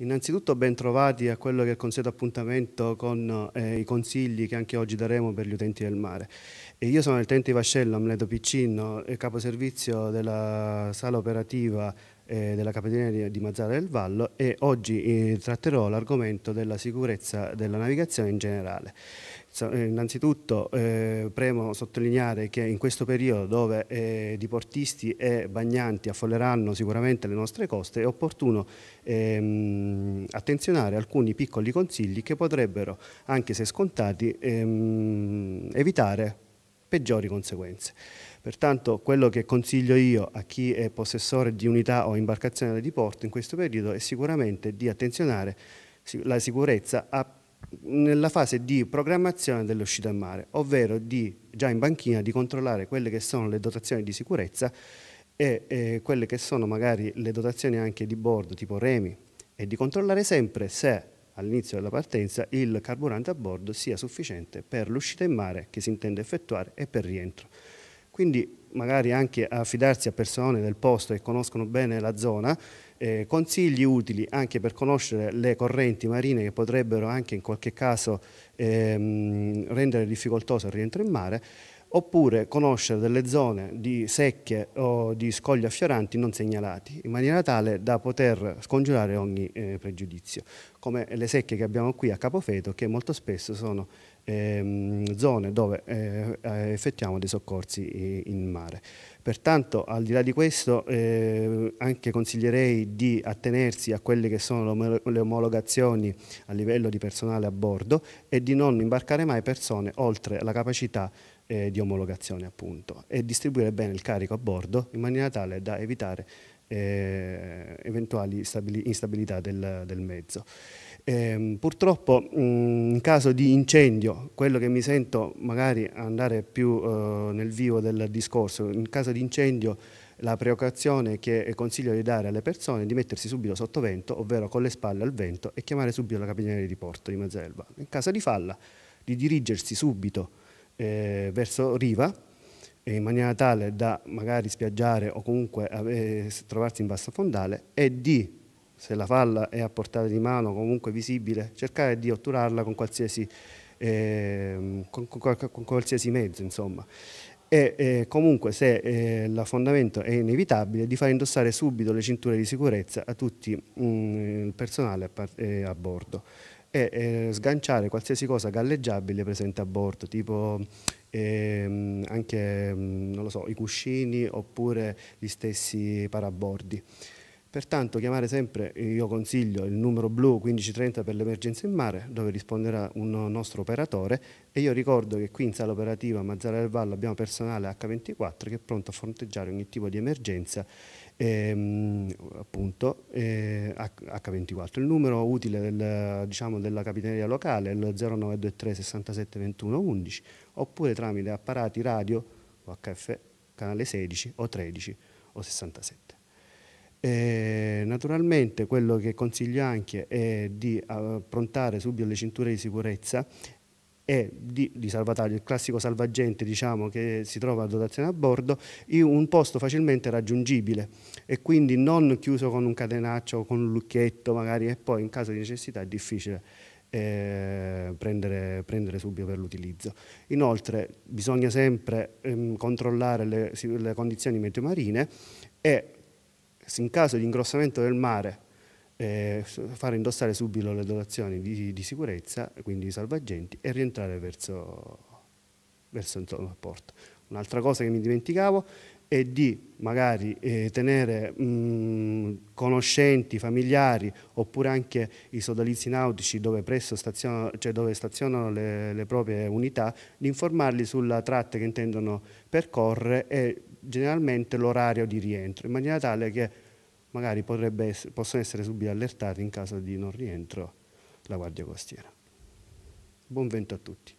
Innanzitutto ben trovati a quello che è il consueto appuntamento con eh, i consigli che anche oggi daremo per gli utenti del mare. E io sono il tenente Vascello Amleto Piccino, capo servizio della sala operativa eh, della Capitaneria di Mazzara del Vallo e oggi eh, tratterò l'argomento della sicurezza della navigazione in generale. Eh, innanzitutto eh, premo sottolineare che in questo periodo dove eh, diportisti e bagnanti affolleranno sicuramente le nostre coste è opportuno ehm, attenzionare alcuni piccoli consigli che potrebbero, anche se scontati, ehm, evitare peggiori conseguenze. Pertanto quello che consiglio io a chi è possessore di unità o imbarcazione di porto in questo periodo è sicuramente di attenzionare la sicurezza a, nella fase di programmazione dell'uscita a mare, ovvero di, già in banchina di controllare quelle che sono le dotazioni di sicurezza e, e quelle che sono magari le dotazioni anche di bordo tipo remi e di controllare sempre se all'inizio della partenza il carburante a bordo sia sufficiente per l'uscita in mare che si intende effettuare e per rientro. Quindi magari anche affidarsi a persone del posto che conoscono bene la zona, eh, consigli utili anche per conoscere le correnti marine che potrebbero anche in qualche caso ehm, rendere difficoltoso il rientro in mare, oppure conoscere delle zone di secche o di scogli affioranti non segnalati, in maniera tale da poter scongiurare ogni eh, pregiudizio, come le secche che abbiamo qui a Capofeto, che molto spesso sono Ehm, zone dove eh, eh, effettuiamo dei soccorsi eh, in mare. Pertanto al di là di questo eh, anche consiglierei di attenersi a quelle che sono le omologazioni a livello di personale a bordo e di non imbarcare mai persone oltre la capacità eh, di omologazione appunto e distribuire bene il carico a bordo in maniera tale da evitare eh, eventuali instabilità del, del mezzo. Eh, purtroppo mm, in caso di incendio, quello che mi sento magari andare più eh, nel vivo del discorso, in caso di incendio la preoccupazione che consiglio di dare alle persone è di mettersi subito sotto vento, ovvero con le spalle al vento e chiamare subito la capitaneria di porto di Mazzella In caso di falla di dirigersi subito eh, verso riva in maniera tale da magari spiaggiare o comunque eh, trovarsi in vasta fondale e di se la falla è a portata di mano, comunque visibile, cercare di otturarla con qualsiasi, eh, con, con, con qualsiasi mezzo, insomma. E eh, comunque se eh, l'affondamento è inevitabile, di far indossare subito le cinture di sicurezza a tutti mh, mm, il personale a, eh, a bordo e sganciare qualsiasi cosa galleggiabile presente a bordo, tipo ehm, anche, mh, mm, so, i cuscini oppure gli stessi parabordi. Pertanto chiamare sempre, eh, io consiglio, il numero blu 1530 per l'emergenza in mare, dove risponderà un nostro operatore e io ricordo che qui in sala operativa Mazzara del Vallo abbiamo personale H24 che è pronto a fronteggiare ogni tipo di emergenza, ehm, appunto eh, H24. Il numero utile del, diciamo, della capitaneria locale è il 0923 67 21 11 oppure tramite apparati radio o HF canale 16 o 13 o 67. E naturalmente quello che consiglio anche è di approntare subito le cinture di sicurezza e di, di, salvataggio, il classico salvagente diciamo, che si trova a dotazione a bordo, in un posto facilmente raggiungibile e quindi non chiuso con un catenaccio o con un lucchetto magari e poi in caso di necessità è difficile eh, prendere, prendere, subito per l'utilizzo. Inoltre bisogna sempre ehm, controllare le, le condizioni meteomarine e in caso di ingrossamento del mare eh, far indossare subito le dotazioni di, di, sicurezza, quindi i salvagenti, e rientrare verso, verso intorno porto. Un'altra cosa che mi dimenticavo è di magari eh, tenere mh, conoscenti, familiari oppure anche i sodalizi nautici dove, stazionano, cioè dove stazionano le, le, proprie unità, di informarli sulla tratta che intendono percorrere e generalmente l'orario di rientro, in maniera tale che magari essere, possono essere subito allertati in caso di non rientro la Guardia Costiera. Buon vento a tutti.